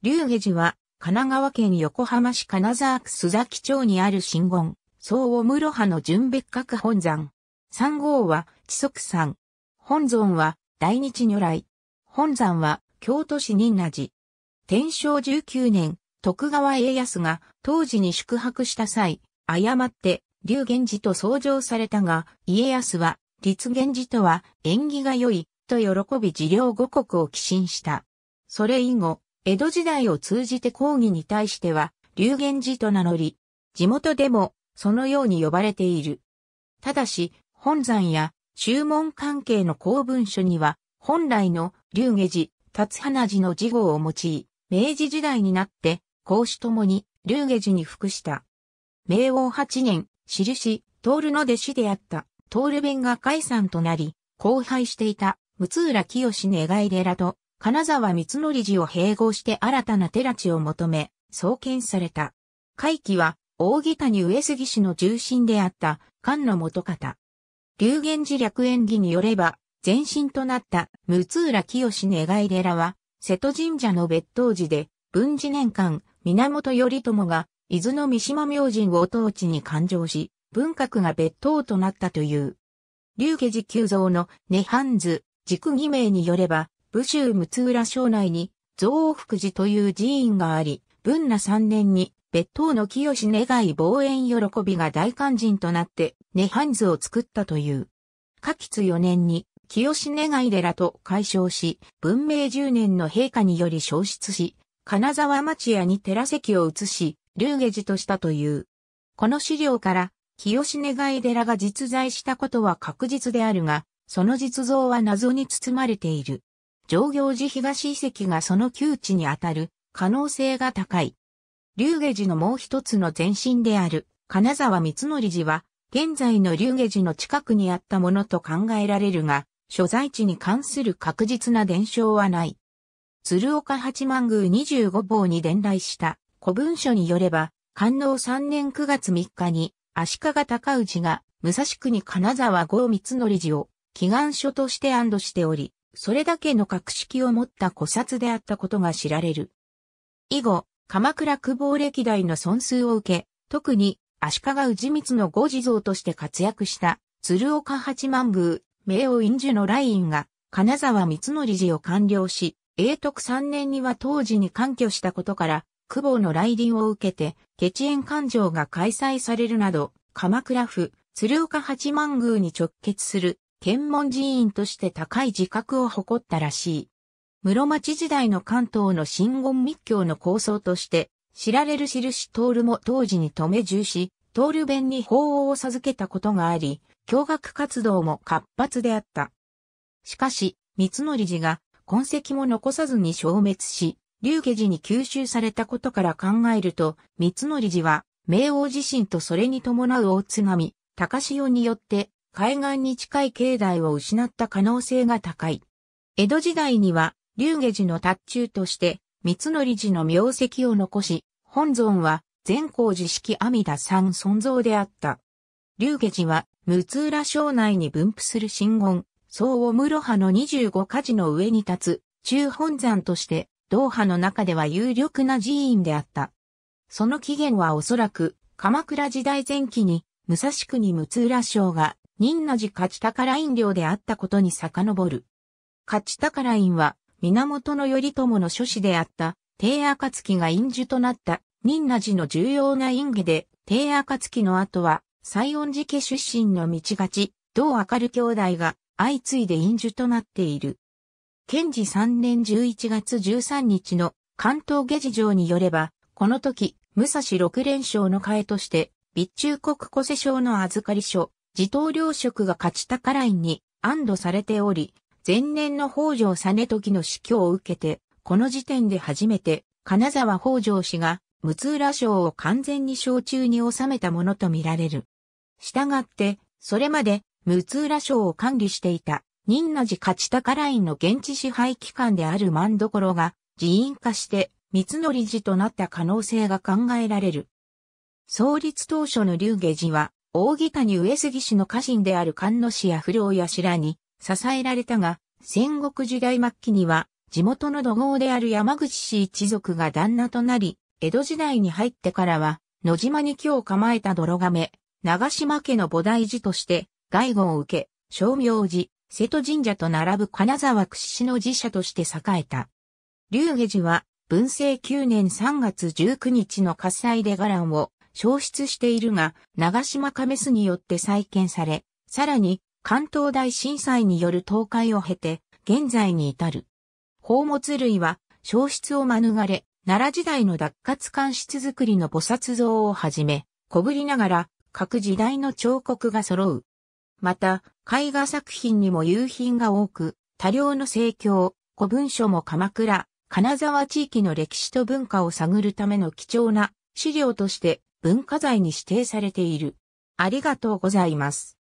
龍下寺は、神奈川県横浜市金沢区須崎町にある神言、総尾室派の純別格本山。三号は、地足山。本尊は、大日如来。本山は、京都市仁和寺。天正19年、徳川家康が当時に宿泊した際、誤って、龍源寺と相乗されたが、家康は、立源寺とは縁起が良い、と喜び寺領五国を寄進した。それ以後、江戸時代を通じて講義に対しては、流言寺と名乗り、地元でもそのように呼ばれている。ただし、本山や注文関係の公文書には、本来の流下寺、立花寺の事号を用い、明治時代になって、孔子ともに流下寺に服した。明王八年、印、るの弟子であった、る弁が解散となり、荒廃していた、六浦清寝返れらと、金沢三則寺を併合して新たな寺地を求め、創建された。会期は、大木谷上杉氏の重臣であった、菅野元方。流言寺略演技によれば、前身となった、六浦清願い寺は、瀬戸神社の別当寺で、文治年間、源頼朝が、伊豆の三島明神を当地に勘定し、文閣が別当となったという。龍家寺旧造の涅槃図、軸偽名によれば、武州六浦省内に増福寺という寺院があり、文那三年に別当の清願い望遠喜びが大肝心となって、涅槃図を作ったという。下吉四年に、清願い寺と解消し、文明十年の陛下により消失し、金沢町屋に寺席を移し、龍下寺としたという。この資料から、清願い寺が実在したことは確実であるが、その実像は謎に包まれている。上行寺東遺跡がその旧地にあたる可能性が高い。龍下寺のもう一つの前身である金沢光則寺は現在の龍下寺の近くにあったものと考えられるが、所在地に関する確実な伝承はない。鶴岡八幡宮25坊に伝来した古文書によれば、官能3年9月3日に足利高氏が武蔵国金沢郷光則寺を祈願書として安堵しており、それだけの格式を持った古刹であったことが知られる。以後、鎌倉久保歴代の尊崇を受け、特に足利氏光のご地蔵として活躍した鶴岡八幡宮、名王院樹のラインが金沢光則寺を完了し、永徳三年には当時に干挙したことから、久保の来臨を受けて、血園勘定が開催されるなど、鎌倉府、鶴岡八幡宮に直結する検問寺院として高い自覚を誇ったらしい。室町時代の関東の新言密教の構想として、知られる印徹も当時に留め重視、徹弁に法王を授けたことがあり、教学活動も活発であった。しかし、三則寺が痕跡も残さずに消滅し、龍家寺に吸収されたことから考えると、三則寺は、明王自身とそれに伴う大津波、高潮によって海岸に近い境内を失った可能性が高い。江戸時代には、龍下寺の達中として、三則寺の名跡を残し、本尊は、善光寺式阿弥陀三尊像であった。龍下寺は、六浦省内に分布する神言、総を室派の25家寺の上に立つ、中本山として、道派の中では有力な寺院であった。その起源はおそらく、鎌倉時代前期に、武蔵国六浦省が仁和寺勝宝院領であったことに遡る。勝宝院は、源頼朝の諸子であった、帝暁が院主となった、仁和寺の重要な院下で、帝暁の後は、西恩寺家出身の道勝ち、同明る兄弟が、相次いで院主となっている。賢治3年11月13日の関東下事情によれば、この時、武蔵六連勝の替えとして、備中国古世省の預かり書、自頭領職が勝ち高ラインに安堵されており、前年の北条実時の死去を受けて、この時点で初めて、金沢北条氏が、六浦省を完全に小中に収めたものとみられる。したがって、それまで、六浦省を管理していた、仁和寺勝高ラインの現地支配機関である万所が、寺院化して、三則寺となった可能性が考えられる。創立当初の龍下寺は、大木谷上杉氏の家臣である菅野氏や不良や氏らに支えられたが、戦国時代末期には、地元の土豪である山口氏一族が旦那となり、江戸時代に入ってからは、野島に今日構えた泥亀、長島家の菩提寺として、外語を受け、正明寺、瀬戸神社と並ぶ金沢屈指の寺社として栄えた。龍下寺は、文政9年3月19日の火災で伽藍を消失しているが、長島亀須によって再建され、さらに関東大震災による倒壊を経て、現在に至る。宝物類は消失を免れ、奈良時代の脱活官室作りの菩薩像をはじめ、小ぶりながら各時代の彫刻が揃う。また、絵画作品にも夕品が多く、多量の盛況、古文書も鎌倉、金沢地域の歴史と文化を探るための貴重な資料として文化財に指定されている。ありがとうございます。